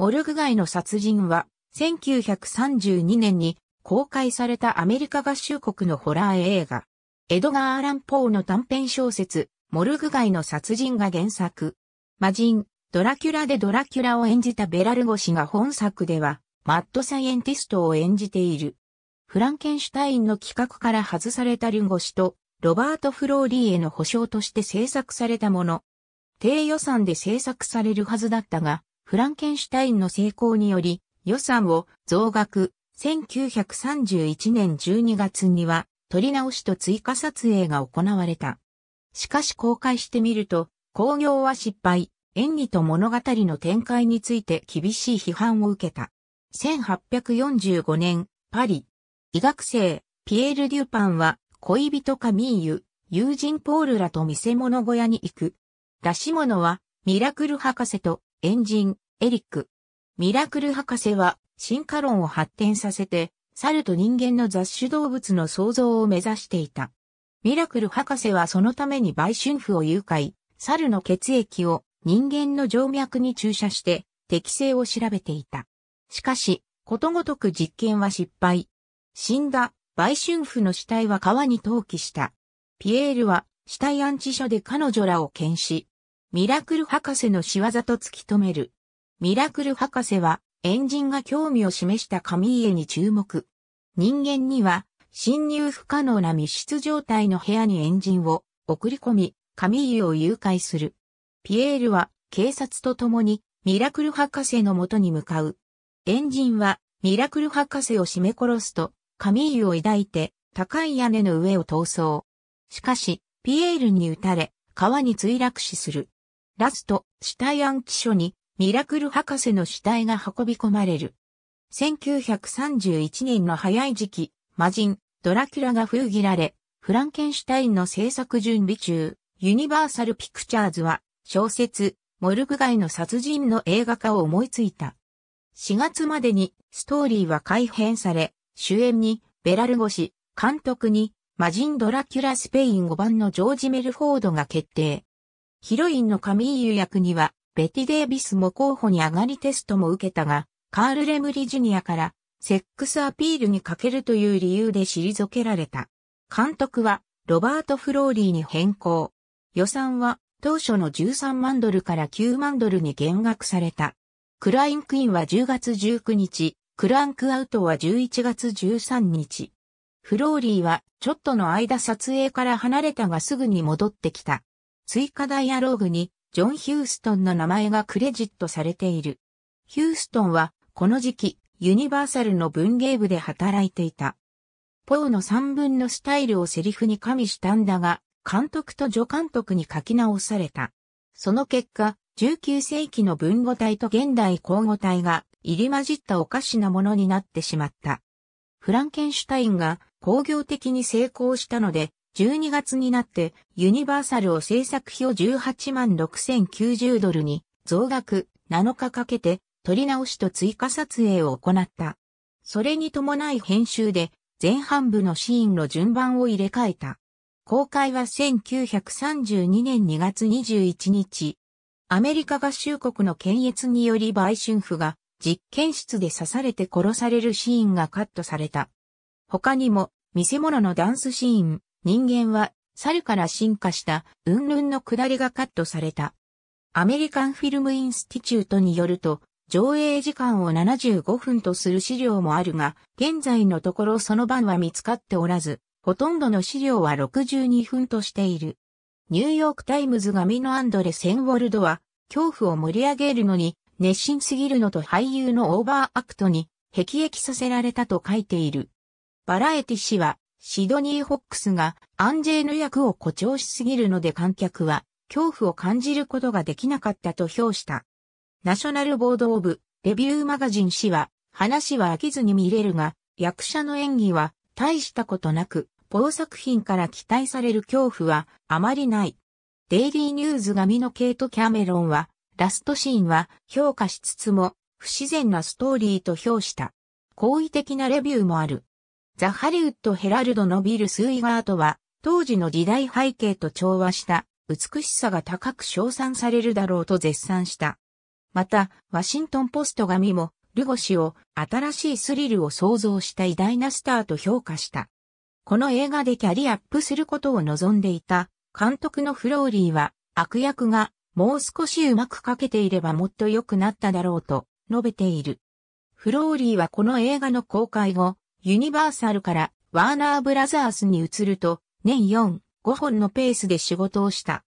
モルグ街の殺人は、1932年に公開されたアメリカ合衆国のホラー映画。エドガー・アラン・ポーの短編小説、モルグ街の殺人が原作。魔人、ドラキュラでドラキュラを演じたベラルゴ氏が本作では、マッドサイエンティストを演じている。フランケンシュタインの企画から外されたルゴ氏と、ロバート・フローリーへの保証として制作されたもの。低予算で制作されるはずだったが、フランケンシュタインの成功により、予算を増額、1931年12月には、撮り直しと追加撮影が行われた。しかし公開してみると、興行は失敗、演技と物語の展開について厳しい批判を受けた。1845年、パリ。医学生、ピエール・デュパンは、恋人カミーユ、友人ポールらと見せ物小屋に行く。出し物は、ミラクル博士と、エンジン、エリック。ミラクル博士は進化論を発展させて、猿と人間の雑種動物の創造を目指していた。ミラクル博士はそのために売春婦を誘拐、猿の血液を人間の静脈に注射して適性を調べていた。しかし、ことごとく実験は失敗。死んだ売春婦の死体は川に投棄した。ピエールは死体安置所で彼女らを検視。ミラクル博士の仕業と突き止める。ミラクル博士は、エンジンが興味を示した神家に注目。人間には、侵入不可能な密室状態の部屋にエンジンを送り込み、神家を誘拐する。ピエールは、警察と共に、ミラクル博士の元に向かう。エンジンは、ミラクル博士を絞め殺すと、神家を抱いて、高い屋根の上を逃走。しかし、ピエールに撃たれ、川に墜落死する。ラスト、死体暗記書にミラクル博士の死体が運び込まれる。1931年の早い時期、魔人、ドラキュラが封切られ、フランケンシュタインの制作準備中、ユニバーサルピクチャーズは、小説、モルグ街の殺人の映画化を思いついた。4月までに、ストーリーは改編され、主演に、ベラルゴシ、監督に、魔人ドラキュラスペイン5番のジョージ・メルフォードが決定。ヒロインのカミーユ役には、ベティ・デイビスも候補に上がりテストも受けたが、カール・レムリジュニアからセックスアピールに欠けるという理由で退けられた。監督はロバート・フローリーに変更。予算は当初の13万ドルから9万ドルに減額された。クライン・クイーンは10月19日、クランクアウトは11月13日。フローリーはちょっとの間撮影から離れたがすぐに戻ってきた。追加ダイアローグにジョン・ヒューストンの名前がクレジットされている。ヒューストンは、この時期、ユニバーサルの文芸部で働いていた。ポーの三分のスタイルをセリフに加味したんだが、監督と助監督に書き直された。その結果、19世紀の文語体と現代口語体が入り混じったおかしなものになってしまった。フランケンシュタインが工業的に成功したので、12月になってユニバーサルを制作費を18万6090ドルに増額7日かけて撮り直しと追加撮影を行った。それに伴い編集で前半部のシーンの順番を入れ替えた。公開は1932年2月21日。アメリカ合衆国の検閲により売春婦が実験室で刺されて殺されるシーンがカットされた。他にも見せ物のダンスシーン、人間は猿から進化した云々の下りがカットされた。アメリカンフィルムインスティチュートによると、上映時間を75分とする資料もあるが、現在のところその番は見つかっておらず、ほとんどの資料は62分としている。ニューヨークタイムズがミノ・アンドレ・センウォルドは、恐怖を盛り上げるのに、熱心すぎるのと俳優のオーバーアクトに、辟易させられたと書いている。バラエティ氏は、シドニー・ホックスがアンジェーヌ役を誇張しすぎるので観客は恐怖を感じることができなかったと評した。ナショナルボード・オブ・レビュー・マガジン氏は話は飽きずに見れるが役者の演技は大したことなく、某作品から期待される恐怖はあまりない。デイリーニューズ紙のケイト・キャメロンは、ラストシーンは評価しつつも、不自然なストーリーと評した。好意的なレビューもある。ザ・ハリウッド・ヘラルドのビル・スイガートは、当時の時代背景と調和した美しさが高く称賛されるだろうと絶賛した。また、ワシントンポスト紙も、ルゴ氏を新しいスリルを創造した偉大なスターと評価した。この映画でキャリアップすることを望んでいた監督のフローリーは悪役がもう少しうまくかけていればもっと良くなっただろうと述べている。フローリーはこの映画の公開後、ユニバーサルからワーナーブラザースに移ると、年4、5本のペースで仕事をした。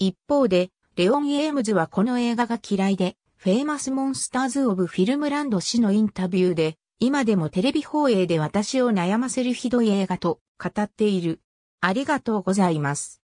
一方で、レオン・エームズはこの映画が嫌いで、フェイマス・モンスターズ・オブ・フィルムランド氏のインタビューで、今でもテレビ放映で私を悩ませるひどい映画と語っている。ありがとうございます。